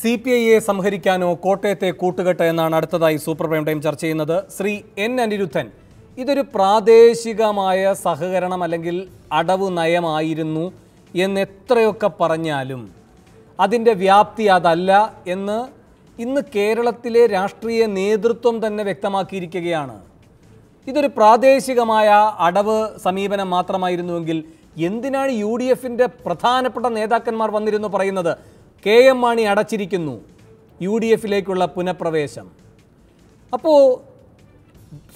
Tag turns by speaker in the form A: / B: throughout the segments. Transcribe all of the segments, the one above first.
A: C P ഐയെ സംഹരിക്കാനോ കോട്ടയത്തെ കൂട്ടുകെട്ട് എന്നാണ് അടുത്തതായി സൂപ്പർ പ്രൈം ടൈം ചർച്ച ചെയ്യുന്നത് ശ്രീ എൻ അനിരുദ്ധൻ ഇതൊരു പ്രാദേശികമായ സഹകരണം അല്ലെങ്കിൽ അടവ് നയമായിരുന്നു എന്ന് എത്രയൊക്കെ പറഞ്ഞാലും അതിൻ്റെ വ്യാപ്തി അതല്ല എന്ന് ഇന്ന് കേരളത്തിലെ രാഷ്ട്രീയ നേതൃത്വം തന്നെ വ്യക്തമാക്കിയിരിക്കുകയാണ് ഇതൊരു പ്രാദേശികമായ അടവ് സമീപനം മാത്രമായിരുന്നുവെങ്കിൽ എന്തിനാണ് യു ഡി എഫിൻ്റെ പ്രധാനപ്പെട്ട നേതാക്കന്മാർ വന്നിരുന്നു പറയുന്നത് കെ എം മാണി അടച്ചിരിക്കുന്നു യു ഡി എഫിലേക്കുള്ള പുനഃപ്രവേശം അപ്പോൾ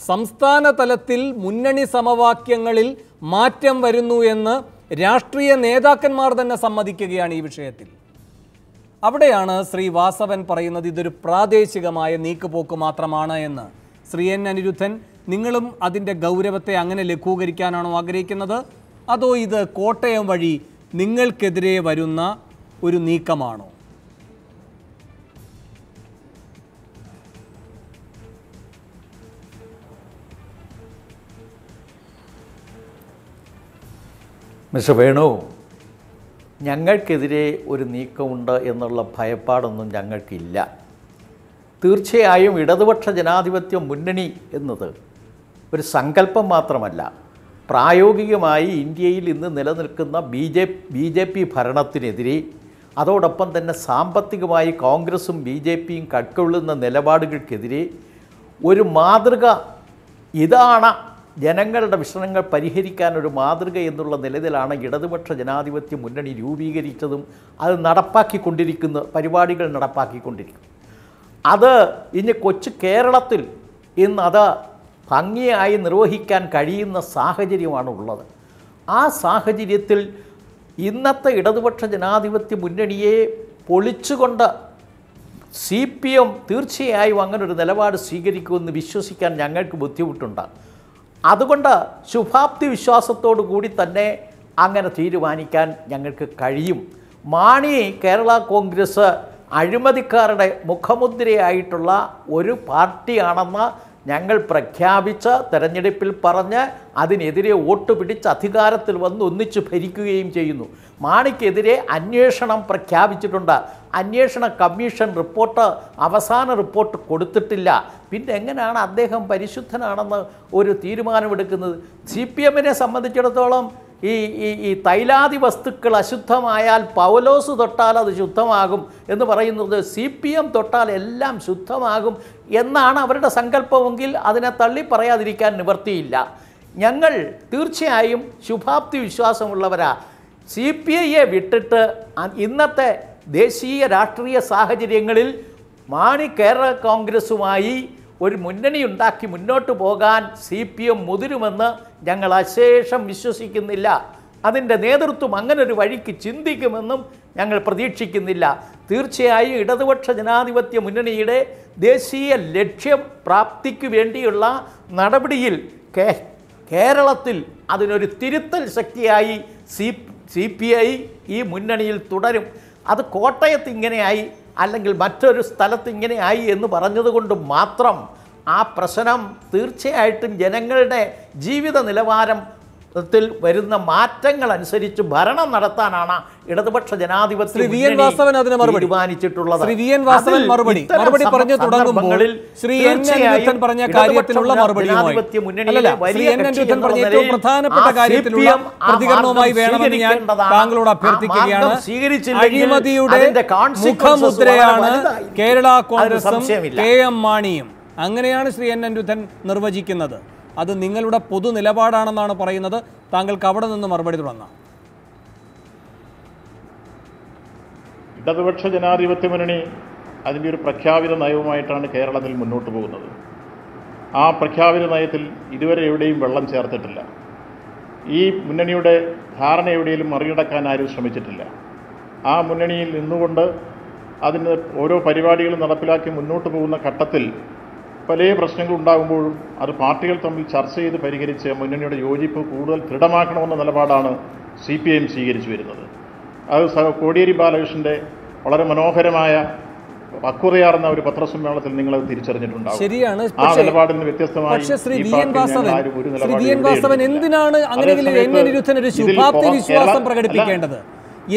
A: സംസ്ഥാന തലത്തിൽ മുന്നണി സമവാക്യങ്ങളിൽ മാറ്റം വരുന്നു എന്ന് രാഷ്ട്രീയ നേതാക്കന്മാർ തന്നെ സമ്മതിക്കുകയാണ് ഈ വിഷയത്തിൽ അവിടെയാണ് ശ്രീ വാസവൻ പറയുന്നത് ഇതൊരു പ്രാദേശികമായ നീക്കുപോക്ക് മാത്രമാണ് എന്ന് ശ്രീ എൻ അനിരുദ്ധൻ നിങ്ങളും അതിൻ്റെ ഗൗരവത്തെ അങ്ങനെ ലഘൂകരിക്കാനാണോ ആഗ്രഹിക്കുന്നത് അതോ ഇത് കോട്ടയം വഴി നിങ്ങൾക്കെതിരെ വരുന്ന ഒരു നീക്കമാണോ
B: മിസ്റ്റർ വേണു ഞങ്ങൾക്കെതിരെ ഒരു നീക്കമുണ്ട് എന്നുള്ള ഭയപ്പാടൊന്നും ഞങ്ങൾക്കില്ല തീർച്ചയായും ഇടതുപക്ഷ ജനാധിപത്യ മുന്നണി എന്നത് ഒരു സങ്കല്പം മാത്രമല്ല പ്രായോഗികമായി ഇന്ത്യയിൽ ഇന്ന് നിലനിൽക്കുന്ന B J B J P ഭരണത്തിനെതിരെ അതോടൊപ്പം തന്നെ സാമ്പത്തികമായി കോൺഗ്രസും ബി ജെ പിയും കട്കൊള്ളുന്ന നിലപാടുകൾക്കെതിരെ ഒരു മാതൃക ഇതാണ് ജനങ്ങളുടെ വിഷമങ്ങൾ പരിഹരിക്കാൻ ഒരു മാതൃക എന്നുള്ള നിലയിലാണ് ഇടതുപക്ഷ ജനാധിപത്യ മുന്നണി രൂപീകരിച്ചതും അത് നടപ്പാക്കിക്കൊണ്ടിരിക്കുന്ന പരിപാടികൾ നടപ്പാക്കിക്കൊണ്ടിരിക്കും അത് ഇനി കൊച്ചു കേരളത്തിൽ ഇന്ന് അത് ഭംഗിയായി നിർവഹിക്കാൻ കഴിയുന്ന സാഹചര്യമാണ് ഉള്ളത് ആ സാഹചര്യത്തിൽ ഇന്നത്തെ ഇടതുപക്ഷ ജനാധിപത്യ മുന്നണിയെ പൊളിച്ചുകൊണ്ട് സി പി എം തീർച്ചയായും അങ്ങനൊരു നിലപാട് സ്വീകരിക്കുമെന്ന് വിശ്വസിക്കാൻ ഞങ്ങൾക്ക് ബുദ്ധിമുട്ടുണ്ട് അതുകൊണ്ട് ശുഭാപ്തി വിശ്വാസത്തോടു കൂടി തന്നെ അങ്ങനെ തീരുമാനിക്കാൻ ഞങ്ങൾക്ക് കഴിയും മാണി കേരള കോൺഗ്രസ് അഴിമതിക്കാരുടെ മുഖമുദ്രയായിട്ടുള്ള ഒരു പാർട്ടിയാണെന്ന് ഞങ്ങൾ പ്രഖ്യാപിച്ച തെരഞ്ഞെടുപ്പിൽ പറഞ്ഞ് അതിനെതിരെ വോട്ട് പിടിച്ച് അധികാരത്തിൽ വന്ന് ഒന്നിച്ച് ഭരിക്കുകയും ചെയ്യുന്നു മാണിക്കെതിരെ അന്വേഷണം പ്രഖ്യാപിച്ചിട്ടുണ്ട് അന്വേഷണ കമ്മീഷൻ റിപ്പോർട്ട് അവസാന റിപ്പോർട്ട് കൊടുത്തിട്ടില്ല പിന്നെ എങ്ങനെയാണ് അദ്ദേഹം പരിശുദ്ധനാണെന്ന് ഒരു തീരുമാനമെടുക്കുന്നത് സി പി എമ്മിനെ സംബന്ധിച്ചിടത്തോളം ഈ ഈ ഈ തൈലാതി വസ്തുക്കൾ അശുദ്ധമായാൽ പൗലോസ് തൊട്ടാൽ അത് ശുദ്ധമാകും എന്ന് പറയുന്നത് സി പി എം തൊട്ടാൽ എല്ലാം ശുദ്ധമാകും എന്നാണ് അവരുടെ സങ്കല്പമെങ്കിൽ അതിനെ തള്ളി പറയാതിരിക്കാൻ നിവർത്തിയില്ല ഞങ്ങൾ തീർച്ചയായും ശുഭാപ്തി വിശ്വാസമുള്ളവരാ സി പി ഐയെ വിട്ടിട്ട് ഇന്നത്തെ ദേശീയ രാഷ്ട്രീയ സാഹചര്യങ്ങളിൽ മാണി കേരള കോൺഗ്രസുമായി ഒരു മുന്നണി ഉണ്ടാക്കി മുന്നോട്ട് പോകാൻ സി പി എം മുതിരുമെന്ന് ഞങ്ങൾ അശേഷം വിശ്വസിക്കുന്നില്ല അതിൻ്റെ നേതൃത്വം അങ്ങനെ ഒരു വഴിക്ക് ചിന്തിക്കുമെന്നും ഞങ്ങൾ പ്രതീക്ഷിക്കുന്നില്ല തീർച്ചയായും ഇടതുപക്ഷ ജനാധിപത്യ മുന്നണിയുടെ ദേശീയ ലക്ഷ്യം പ്രാപ്തിക്ക് വേണ്ടിയുള്ള നടപടിയിൽ കേ കേരളത്തിൽ അതിനൊരു തിരുത്തൽ ശക്തിയായി സി സി പി ഐ ഈ മുന്നണിയിൽ തുടരും അത് കോട്ടയത്ത് ഇങ്ങനെയായി അല്ലെങ്കിൽ മറ്റൊരു സ്ഥലത്ത് ഇങ്ങനെ ആയി എന്ന് പറഞ്ഞതുകൊണ്ട് മാത്രം ആ പ്രശ്നം തീർച്ചയായിട്ടും ജനങ്ങളുടെ ജീവിത നിലവാരം ത്തിൽ വരുന്ന മാറ്റങ്ങൾ അനുസരിച്ച് ഭരണം നടത്താനാണ് ഇടതുപക്ഷ ജനാധിപത്യ വാസവൻ മറുപടി വാസവൻ മറുപടി മറുപടി പറഞ്ഞു തുടങ്ങുമ്പോൾ ശ്രീ പറഞ്ഞ കാര്യത്തിലുള്ള പ്രധാനപ്പെട്ട കാര്യത്തിലുള്ള വേണമെന്ന്
A: കേരള കോൺഗ്രസും കെ എം മാണിയും അങ്ങനെയാണ് ശ്രീ എൻ അനിരുദ്ധൻ നിർവചിക്കുന്നത് അത് നിങ്ങളുടെ പൊതു നിലപാടാണെന്നാണ് പറയുന്നത് താങ്കൾക്ക് അവിടെ നിന്ന് മറുപടി തുടങ്ങാം
C: ഇടതുപക്ഷ ജനാധിപത്യ മുന്നണി അതിൻ്റെ ഒരു പ്രഖ്യാപിത നയവുമായിട്ടാണ് കേരളത്തിൽ മുന്നോട്ട് പോകുന്നത് ആ പ്രഖ്യാപിത നയത്തിൽ ഇതുവരെ എവിടെയും വെള്ളം ചേർത്തിട്ടില്ല ഈ മുന്നണിയുടെ ധാരണ എവിടെയെങ്കിലും മറികടക്കാൻ ആരും ശ്രമിച്ചിട്ടില്ല ആ മുന്നണിയിൽ നിന്നുകൊണ്ട് അതിന് ഓരോ പരിപാടികളും നടപ്പിലാക്കി മുന്നോട്ട് പോകുന്ന ഘട്ടത്തിൽ പല പ്രശ്നങ്ങൾ ഉണ്ടാകുമ്പോഴും അത് പാർട്ടികൾ തമ്മിൽ ചർച്ച ചെയ്ത് പരിഹരിച്ച് മുന്നണിയുടെ യോജിപ്പ് കൂടുതൽ ദൃഢമാക്കണമെന്ന നിലപാടാണ് സി പി ഐ സ്വീകരിച്ചു വരുന്നത് അത് സ കോടിയേരി ബാലകൃഷ്ണൻ്റെ വളരെ മനോഹരമായ പക്വതയാർന്ന ഒരു പത്രസമ്മേളനത്തിൽ നിങ്ങൾ അത് തിരിച്ചറിഞ്ഞിട്ടുണ്ട്
A: എന്തിനാണ് അങ്ങനെ ശുഭാപ്തി വിശ്വാസം പ്രകടിപ്പിക്കേണ്ടത്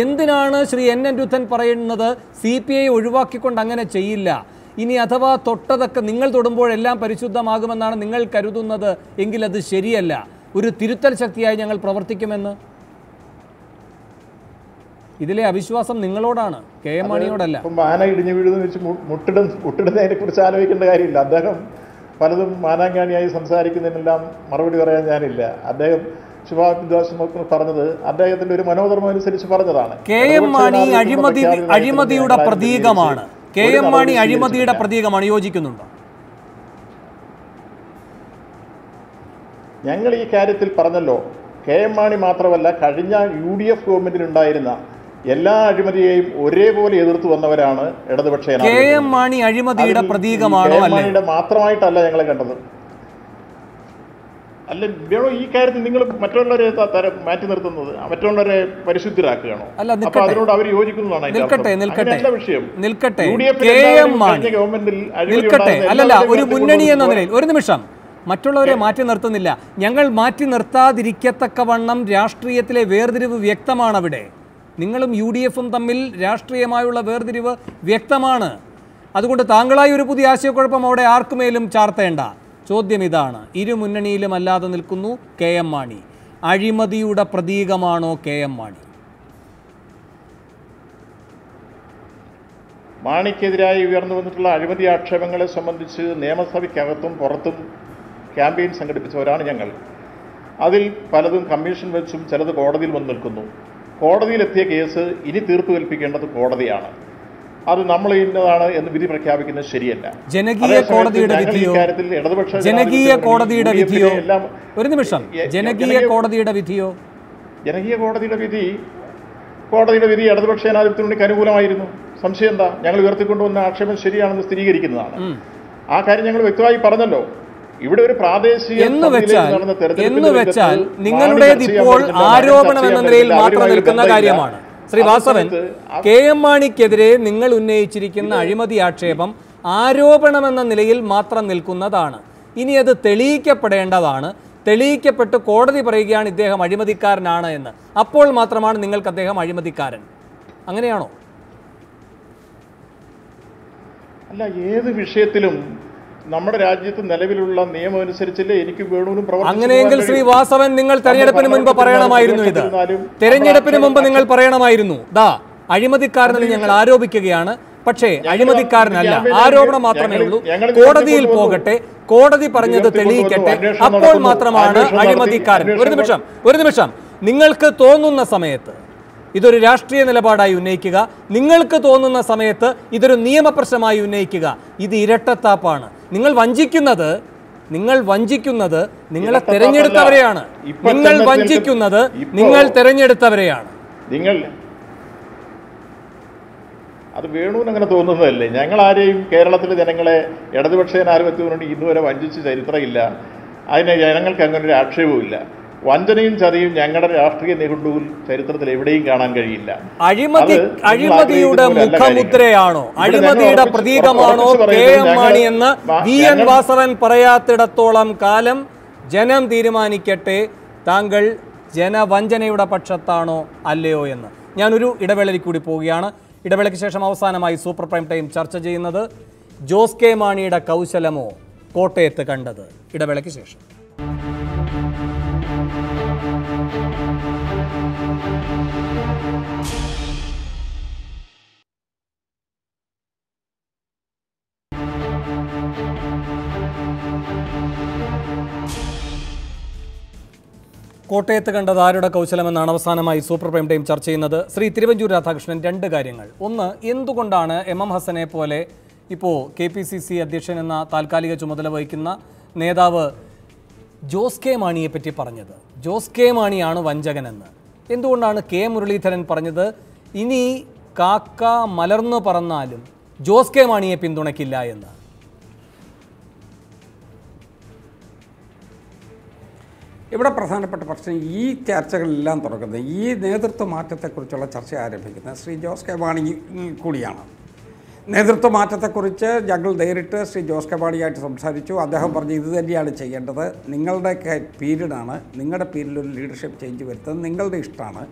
A: എന്തിനാണ് ശ്രീ എൻ രുദ്ധൻ പറയുന്നത് സി പി ഐ ഒഴിവാക്കിക്കൊണ്ട് അങ്ങനെ ചെയ്യില്ല ഇനി അഥവാ തൊട്ടതൊക്കെ നിങ്ങൾ തൊടുമ്പോഴെല്ലാം പരിശുദ്ധമാകുമെന്നാണ് നിങ്ങൾ കരുതുന്നത് എങ്കിൽ അത് ശരിയല്ല ഒരു തിരുത്തൽ ശക്തിയായി ഞങ്ങൾ പ്രവർത്തിക്കുമെന്ന് ഇതിലെ അവിശ്വാസം നിങ്ങളോടാണ്
C: കെ എം മണിയോടല്ല മാന ഇടിഞ്ഞു വീഴുന്ന വെച്ച് മുട്ടിടുന്നതിനെ കുറിച്ച് ആലോചിക്കേണ്ട കാര്യമില്ല അദ്ദേഹം പലതും മാനാങ്കാണിയായി സംസാരിക്കുന്നതിനെല്ലാം മറുപടി പറയാൻ ഞാനില്ല അദ്ദേഹം ശുഭാവിദ്വാസമൊക്കെ പറഞ്ഞത് അദ്ദേഹത്തിന്റെ ഒരു മനോധർമ്മം അനുസരിച്ച് പറഞ്ഞതാണ് കെ എം മാണി അഴിമതി അഴിമതിയുടെ പ്രതീകമാണ് കെ എം മാണി അഴിമതിയുടെ
A: പ്രതീകമാണ് യോജിക്കുന്നുണ്ടോ
C: ഞങ്ങൾ ഈ കാര്യത്തിൽ പറഞ്ഞല്ലോ കെ എം മാണി മാത്രമല്ല കഴിഞ്ഞ യു ഡി എഫ് ഗവൺമെന്റിലുണ്ടായിരുന്ന എല്ലാ അഴിമതിയെയും ഒരേപോലെ എതിർത്തു വന്നവരാണ് ഇടതുപക്ഷ കെ എം മാണി അഴിമതിയുടെ പ്രതീകമാണോ മാത്രമായിട്ടല്ല ഞങ്ങളെ കണ്ടത് അല്ല വേണോ ഈ കാര്യത്തിൽ നിങ്ങൾ മറ്റുള്ളവരെ മാറ്റി നിർത്തുന്നത് മറ്റുള്ളവരെ പരിശുദ്ധരാക്കുകയാണോ അല്ല അതിനോട് അവർ യോജിക്കുന്നതാണ് നിൽക്കട്ടെ നിൽക്കട്ടെ വിഷയം നിൽക്കട്ടെ ഗവൺമെന്റിൽ അല്ലല്ല ഒരു മുന്നണി എന്ന നിലയിൽ
A: ഒരു നിമിഷം മറ്റുള്ളവരെ മാറ്റി നിർത്തുന്നില്ല ഞങ്ങൾ മാറ്റി നിർത്താതിരിക്കത്തക്കവണ്ണം രാഷ്ട്രീയത്തിലെ വേർതിരിവ് വ്യക്തമാണ് അവിടെ നിങ്ങളും യു ഡി എഫും തമ്മിൽ രാഷ്ട്രീയമായുള്ള വേർതിരിവ് വ്യക്തമാണ് അതുകൊണ്ട് താങ്കളായി ഒരു പുതിയ ആശയക്കുഴപ്പം അവിടെ ആർക്കുമേലും ചാർത്തേണ്ട ചോദ്യം ഇതാണ് ഇരുമുന്നണിയിലും അല്ലാതെ നിൽക്കുന്നു കെ എം മാണി അഴിമതിയുടെ പ്രതീകമാണോ കെ എം മാണി
C: മാണിക്കെതിരായി ഉയർന്നു വന്നിട്ടുള്ള അഴിമതി ആക്ഷേപങ്ങളെ സംബന്ധിച്ച് നിയമസഭയ്ക്കകത്തും പുറത്തും ക്യാമ്പയിൻ സംഘടിപ്പിച്ചവരാണ് ഞങ്ങൾ അതിൽ പലതും കമ്മീഷൻ വെച്ചും ചിലത് കോടതിയിൽ വന്നു നിൽക്കുന്നു കോടതിയിലെത്തിയ കേസ് ഇനി തീർപ്പ് കൽപ്പിക്കേണ്ടത് കോടതിയാണ് അത് നമ്മൾ ഇന്നതാണ് എന്ന് വിധി പ്രഖ്യാപിക്കുന്നത് ശരിയല്ല ജനകീയ കോടതിയുടെ വിധിയോ ഇടതുപക്ഷ ജനകീയ കോടതിയുടെ വിധിയോ ഒരു നിമിഷം ജനകീയ കോടതിയുടെ വിധിയോ ജനകീയ കോടതിയുടെ വിധി കോടതിയുടെ വിധി ഇടതുപക്ഷ ജനാധിപത്യത്തിന് അനുകൂലമായിരുന്നു സംശയം എന്താ ഞങ്ങൾ ഉയർത്തിക്കൊണ്ടുവന്ന ആക്ഷേപം ശരിയാണെന്ന് സ്ഥിരീകരിക്കുന്നതാണ് ആ കാര്യം ഞങ്ങൾ വ്യക്തമായി പറഞ്ഞല്ലോ ഇവിടെ ഒരു പ്രാദേശിക എന്ന് വെച്ചാൽ എന്ന് വെച്ചാൽ നിങ്ങളുടേത് ഇപ്പോൾ ആരോപണം എന്ന നിലയിൽ മാത്രം നിൽക്കുന്ന കാര്യമാണ് ശ്രീ വാസവൻ കെ എം
A: മാണിക്കെതിരെ നിങ്ങൾ ഉന്നയിച്ചിരിക്കുന്ന അഴിമതി ആക്ഷേപം ആരോപണമെന്ന നിലയിൽ മാത്രം നിൽക്കുന്നതാണ് ഇനി അത് തെളിയിക്കപ്പെടേണ്ടതാണ് തെളിയിക്കപ്പെട്ട് കോടതി പറയുകയാണ് ഇദ്ദേഹം അഴിമതിക്കാരനാണ് എന്ന് അപ്പോൾ മാത്രമാണ് നിങ്ങൾക്ക് അദ്ദേഹം അഴിമതിക്കാരൻ അങ്ങനെയാണോ
C: അല്ല ഏത് വിഷയത്തിലും നമ്മുടെ രാജ്യത്ത് നിലവിലുള്ള നിയമം അനുസരിച്ചല്ലേ എനിക്ക് വേണുവിനും അങ്ങനെയെങ്കിൽ ശ്രീ വാസവൻ നിങ്ങൾ തെരഞ്ഞെടുപ്പിന്
A: മുൻപ് പറയണമായിരുന്നു ഇത്
C: തെരഞ്ഞെടുപ്പിന് മുമ്പ്
A: നിങ്ങൾ പറയണമായിരുന്നു ദാ അഴിമതിക്കാരനെന്ന് ഞങ്ങൾ ആരോപിക്കുകയാണ് പക്ഷേ അഴിമതിക്കാരനല്ല ആരോപണം മാത്രമേ ഉള്ളൂ കോടതിയിൽ പോകട്ടെ കോടതി പറഞ്ഞത് തെളിയിക്കട്ടെ അപ്പോൾ മാത്രമാണ് അഴിമതിക്കാരൻ ഒരു നിമിഷം ഒരു നിമിഷം നിങ്ങൾക്ക് തോന്നുന്ന സമയത്ത് ഇതൊരു രാഷ്ട്രീയ നിലപാടായി ഉന്നയിക്കുക നിങ്ങൾക്ക് തോന്നുന്ന സമയത്ത് ഇതൊരു നിയമപ്രശ്നമായി ഉന്നയിക്കുക ഇത് ഇരട്ടത്താപ്പാണ് നിങ്ങൾ വഞ്ചിക്കുന്നത് നിങ്ങൾ വഞ്ചിക്കുന്നത് നിങ്ങളെ തെരഞ്ഞെടുത്തവരെയാണ് നിങ്ങൾ വഞ്ചിക്കുന്നത് നിങ്ങൾ
C: തെരഞ്ഞെടുത്തവരെയാണ് നിങ്ങൾ അത് വേണുവിന് അങ്ങനെ തോന്നുന്നതല്ലേ ഞങ്ങൾ ആരെയും കേരളത്തിലെ ജനങ്ങളെ ഇടതുപക്ഷ ജനാധിപത്യത്തിനു വേണ്ടി ഇന്നുവരെ വഞ്ചിച്ച ചരിത്രമില്ല അതിന് ജനങ്ങൾക്ക് അങ്ങനെ ഒരു ആക്ഷേപവും വഞ്ചനയും ചതിയും ഞങ്ങളുടെ രാഷ്ട്രീയ നെഹ്റുവിൽ ചരിത്രത്തിൽ എവിടെയും കാണാൻ കഴിയില്ല അഴിമതി അഴിമതിയുടെ മുഖമുദ്രയാണോ അഴിമതിയുടെ പ്രതീകമാണോ എന്ന് വി എൻ
A: വാസവൻ പറയാത്തിടത്തോളം കാലം ജനം തീരുമാനിക്കട്ടെ താങ്കൾ ജനവഞ്ചനയുടെ പക്ഷത്താണോ അല്ലയോ എന്ന് ഞാനൊരു ഇടവേളയിൽ കൂടി പോവുകയാണ് ഇടവേളയ്ക്ക് ശേഷം അവസാനമായി സൂപ്പർ പ്രൈം ടൈം ചർച്ച ചെയ്യുന്നത് ജോസ് കെ മാണിയുടെ കൗശലമോ കോട്ടയത്ത് കണ്ടത് ഇടവേളയ്ക്ക് ശേഷം കോട്ടയത്ത് കണ്ടത് ആരുടെ കൗശലമെന്നാണ് അവസാനമായി സൂപ്പർ പ്രൈം ടൈം ചർച്ച ചെയ്യുന്നത് ശ്രീ തിരുവഞ്ചൂർ രാധാകൃഷ്ണൻ രണ്ട് കാര്യങ്ങൾ ഒന്ന് എന്തുകൊണ്ടാണ് എം എം ഹസനെ പോലെ ഇപ്പോൾ കെ പി സി സി അധ്യക്ഷൻ എന്ന താൽക്കാലിക ചുമതല വഹിക്കുന്ന നേതാവ് ജോസ് കെ മാണിയെ പറ്റി പറഞ്ഞത് ജോസ് കെ മാണിയാണ് വഞ്ചകനെന്ന് എന്തുകൊണ്ടാണ് കെ മുരളീധരൻ പറഞ്ഞത് ഇനി കാക്ക മലർന്നു പറന്നാലും ജോസ് കെ മാണിയെ പിന്തുണയ്ക്കില്ല എന്ന് ഇവിടെ പ്രധാനപ്പെട്ട പ്രശ്നം
D: ഈ ചർച്ചകളിലെല്ലാം തുറക്കുന്നത് ഈ നേതൃത്വ മാറ്റത്തെക്കുറിച്ചുള്ള ചർച്ച ആരംഭിക്കുന്നത് ശ്രീ ജോസ് കെ വാണി കൂടിയാണ് നേതൃത്വ മാറ്റത്തെക്കുറിച്ച് ഞങ്ങൾ നേരിട്ട് ശ്രീ ജോസ് കെ വാണിയായിട്ട് സംസാരിച്ചു അദ്ദേഹം പറഞ്ഞു ഇത് തന്നെയാണ് ചെയ്യേണ്ടത് നിങ്ങളുടെ പീരീഡാണ് നിങ്ങളുടെ പീരീഡിൽ ഒരു ലീഡർഷിപ്പ് ചേഞ്ച് വരുത്തുന്നത് നിങ്ങളുടെ ഇഷ്ടമാണ്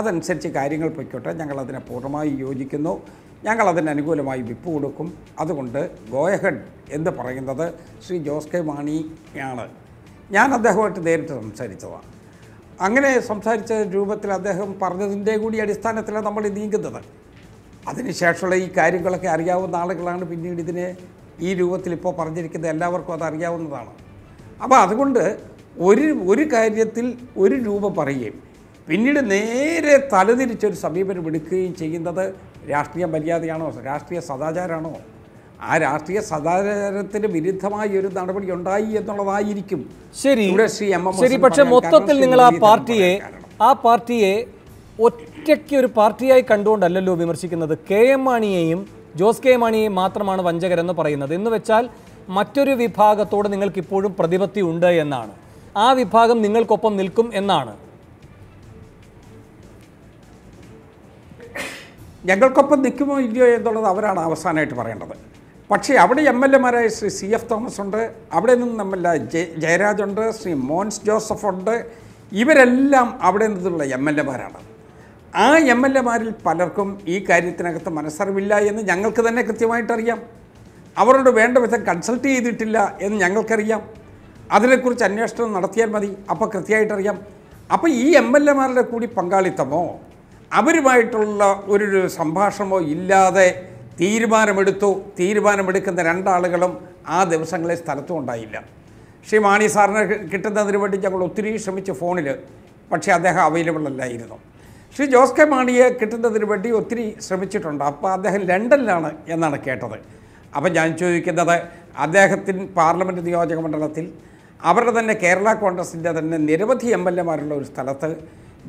D: അതനുസരിച്ച് കാര്യങ്ങൾ പൊയ്ക്കോട്ടെ ഞങ്ങളതിനെ പൂർണ്ണമായി യോജിക്കുന്നു ഞങ്ങൾ അതിന് അനുകൂലമായി വിപ്പ് കൊടുക്കും അതുകൊണ്ട് ഗോയഹഡ് എന്ന് പറയുന്നത് ശ്രീ ജോസ് കെ വാണിയാണ് ഞാൻ അദ്ദേഹമായിട്ട് നേരിട്ട് സംസാരിച്ചതാണ് അങ്ങനെ സംസാരിച്ച രൂപത്തിൽ അദ്ദേഹം പറഞ്ഞതിൻ്റെ കൂടി അടിസ്ഥാനത്തിലാണ് നമ്മൾ നീങ്ങുന്നത് അതിനുശേഷമുള്ള ഈ കാര്യങ്ങളൊക്കെ അറിയാവുന്ന ആളുകളാണ് പിന്നീട് ഇതിനെ ഈ രൂപത്തിൽ ഇപ്പോൾ പറഞ്ഞിരിക്കുന്നത് എല്ലാവർക്കും അത് അറിയാവുന്നതാണ് അപ്പോൾ അതുകൊണ്ട് ഒരു ഒരു കാര്യത്തിൽ ഒരു രൂപം പറയുകയും പിന്നീട് നേരെ തലതിരിച്ചൊരു സമീപനം എടുക്കുകയും ചെയ്യുന്നത് രാഷ്ട്രീയ മര്യാദയാണോ രാഷ്ട്രീയ സദാചാരമാണോ ആ രാഷ്ട്രീയ സദാചാരത്തിന് വിരുദ്ധമായ
A: ഒരു നടപടി ഉണ്ടായി എന്നുള്ളതായിരിക്കും ശരി
D: ശ്രീ ശരി പക്ഷേ മൊത്തത്തിൽ നിങ്ങൾ ആ പാർട്ടിയെ
A: ആ പാർട്ടിയെ ഒറ്റയ്ക്ക് ഒരു പാർട്ടിയായി കണ്ടുകൊണ്ടല്ലല്ലോ വിമർശിക്കുന്നത് കെ എം മാണിയെയും ജോസ് കെ മാണിയെയും മാത്രമാണ് വഞ്ചകരെന്ന് പറയുന്നത് എന്ന് വെച്ചാൽ മറ്റൊരു വിഭാഗത്തോട് നിങ്ങൾക്ക് ഇപ്പോഴും പ്രതിപത്തി ഉണ്ട് എന്നാണ് ആ വിഭാഗം നിങ്ങൾക്കൊപ്പം നിൽക്കും എന്നാണ് ഞങ്ങൾക്കൊപ്പം
D: നിൽക്കുമോ ഇല്ലയോ എന്നുള്ളത് അവരാണ് അവസാനമായിട്ട് പറയേണ്ടത് പക്ഷേ അവിടെ എം എൽ എമാരായ ശ്രീ സി എഫ് തോമസ് ഉണ്ട് അവിടെ നിന്ന് നമ്മല്ല ജയരാജ് ഉണ്ട് ശ്രീ മോൻസ് ജോസഫ് ഉണ്ട് ഇവരെല്ലാം അവിടെ നിന്നുള്ള എം എൽ എമാരാണ് ആ എം എൽ എമാരിൽ പലർക്കും ഈ കാര്യത്തിനകത്ത് മനസ്സറിവില്ല എന്ന് ഞങ്ങൾക്ക് തന്നെ കൃത്യമായിട്ടറിയാം അവരോട് വേണ്ട വിധം കൺസൾട്ട് ചെയ്തിട്ടില്ല എന്ന് ഞങ്ങൾക്കറിയാം അതിനെക്കുറിച്ച് അന്വേഷണം നടത്തിയാൽ മതി അപ്പോൾ കൃത്യമായിട്ടറിയാം അപ്പോൾ ഈ എം എൽ എമാരുടെ കൂടി പങ്കാളിത്തമോ അവരുമായിട്ടുള്ള ഒരു സംഭാഷണമോ ഇല്ലാതെ തീരുമാനമെടുത്തു തീരുമാനമെടുക്കുന്ന രണ്ടാളുകളും ആ ദിവസങ്ങളെ സ്ഥലത്തും ഉണ്ടായില്ല ശ്രീ മാണി സാറിന് കിട്ടുന്നതിന് വേണ്ടി ഞങ്ങൾ ഒത്തിരി ശ്രമിച്ചു ഫോണിൽ പക്ഷേ അദ്ദേഹം അവൈലബിൾ അല്ലായിരുന്നു ശ്രീ ജോസ് കെ മാണിയെ കിട്ടുന്നതിന് വേണ്ടി ഒത്തിരി ശ്രമിച്ചിട്ടുണ്ട് അപ്പോൾ അദ്ദേഹം ലണ്ടനിലാണ് എന്നാണ് കേട്ടത് അപ്പം ഞാൻ ചോദിക്കുന്നത് അദ്ദേഹത്തിന് പാർലമെൻറ്റ് നിയോജക മണ്ഡലത്തിൽ അവരുടെ തന്നെ കേരള കോൺഗ്രസിൻ്റെ തന്നെ നിരവധി എം എൽ എമാരുള്ള ഒരു സ്ഥലത്ത്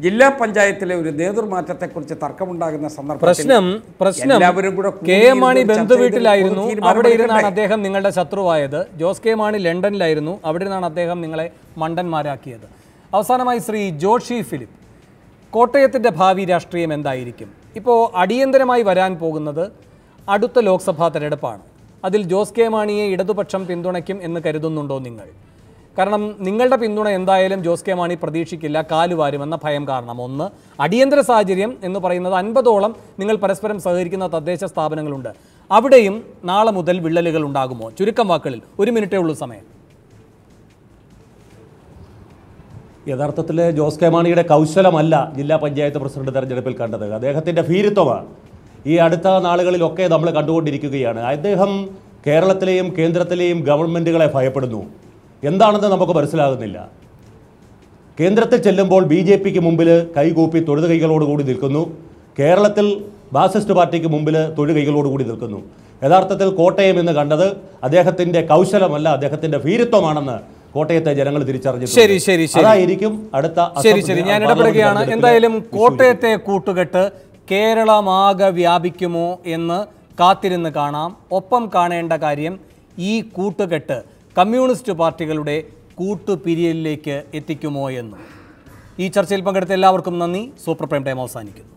D: ജില്ലാ പഞ്ചായത്തിലെ ഒരു നേതൃമാറ്റത്തെക്കുറിച്ച് തർക്കമുണ്ടാകുന്ന സന്ദർഭം പ്രശ്നം പ്രശ്നം ബന്ധുവീട്ടിലായിരുന്നു അവിടെ ഇരുന്നാണ്
A: അദ്ദേഹം നിങ്ങളുടെ ശത്രുവായത് ജോസ് കെ മാണി ലണ്ടനിലായിരുന്നു അവിടെ നിന്നാണ് അദ്ദേഹം നിങ്ങളെ മണ്ടന്മാരാക്കിയത് അവസാനമായി ശ്രീ ജോഷി ഫിലിപ്പ് കോട്ടയത്തിൻ്റെ ഭാവി രാഷ്ട്രീയം എന്തായിരിക്കും ഇപ്പോൾ അടിയന്തരമായി വരാൻ പോകുന്നത് അടുത്ത ലോക്സഭാ തെരഞ്ഞെടുപ്പാണ് അതിൽ ജോസ് കെ മാണിയെ ഇടതുപക്ഷം പിന്തുണയ്ക്കും എന്ന് കരുതുന്നുണ്ടോ നിങ്ങൾ കാരണം നിങ്ങളുടെ പിന്തുണ എന്തായാലും ജോസ് കെ മാണി പ്രതീക്ഷിക്കില്ല കാലുവാരുമെന്ന ഭയം കാരണം ഒന്ന് അടിയന്തര സാഹചര്യം എന്ന് പറയുന്നത് അൻപതോളം നിങ്ങൾ പരസ്പരം സഹകരിക്കുന്ന തദ്ദേശ സ്ഥാപനങ്ങളുണ്ട് അവിടെയും നാളെ മുതൽ വിള്ളലുകൾ ഉണ്ടാകുമോ ചുരുക്കം വാക്കുകളിൽ ഒരു മിനിറ്റേ ഉള്ളൂ സമയം യഥാർത്ഥത്തിൽ ജോസ് കെ മാണിയുടെ കൗശലമല്ല ജില്ലാ പഞ്ചായത്ത് പ്രസിഡന്റ് തെരഞ്ഞെടുപ്പിൽ കണ്ടത് അദ്ദേഹത്തിൻ്റെ ഭീരുത്വമാണ് ഈ അടുത്ത നാളുകളിലൊക്കെ നമ്മൾ കണ്ടുകൊണ്ടിരിക്കുകയാണ് അദ്ദേഹം കേരളത്തിലെയും കേന്ദ്രത്തിലെയും ഗവൺമെൻറ്റുകളെ ഭയപ്പെടുന്നു എന്താണെന്ന് നമുക്ക് മനസ്സിലാകുന്നില്ല കേന്ദ്രത്തിൽ ചെല്ലുമ്പോൾ ബി ജെ പിക്ക് മുമ്പിൽ കൈകൂപ്പി കൈകളോടുകൂടി നിൽക്കുന്നു കേരളത്തിൽ മാർക്സിസ്റ്റ് പാർട്ടിക്ക് മുമ്പിൽ കൈകളോടുകൂടി നിൽക്കുന്നു യഥാർത്ഥത്തിൽ കോട്ടയം എന്ന് കണ്ടത് അദ്ദേഹത്തിൻ്റെ കൗശലമല്ല അദ്ദേഹത്തിൻ്റെ വീരത്വമാണെന്ന് കോട്ടയത്തെ ജനങ്ങൾ തിരിച്ചറിഞ്ഞു ശരി ശരി അതായിരിക്കും അടുത്ത ശരി ശരി ഞാൻ ഇടപെടുകയാണ് എന്തായാലും കോട്ടയത്തെ കൂട്ടുകെട്ട് കേരളമാകെ വ്യാപിക്കുമോ എന്ന് കാത്തിരുന്ന് കാണാം ഒപ്പം കാണേണ്ട കാര്യം ഈ കൂട്ടുകെട്ട് കമ്മ്യൂണിസ്റ്റ് പാർട്ടികളുടെ കൂട്ടുപിരിയലിലേക്ക് എത്തിക്കുമോ എന്നും ഈ ചർച്ചയിൽ പങ്കെടുത്ത എല്ലാവർക്കും നന്ദി സൂപ്പർ പ്രൈം ടൈം അവസാനിക്കുന്നു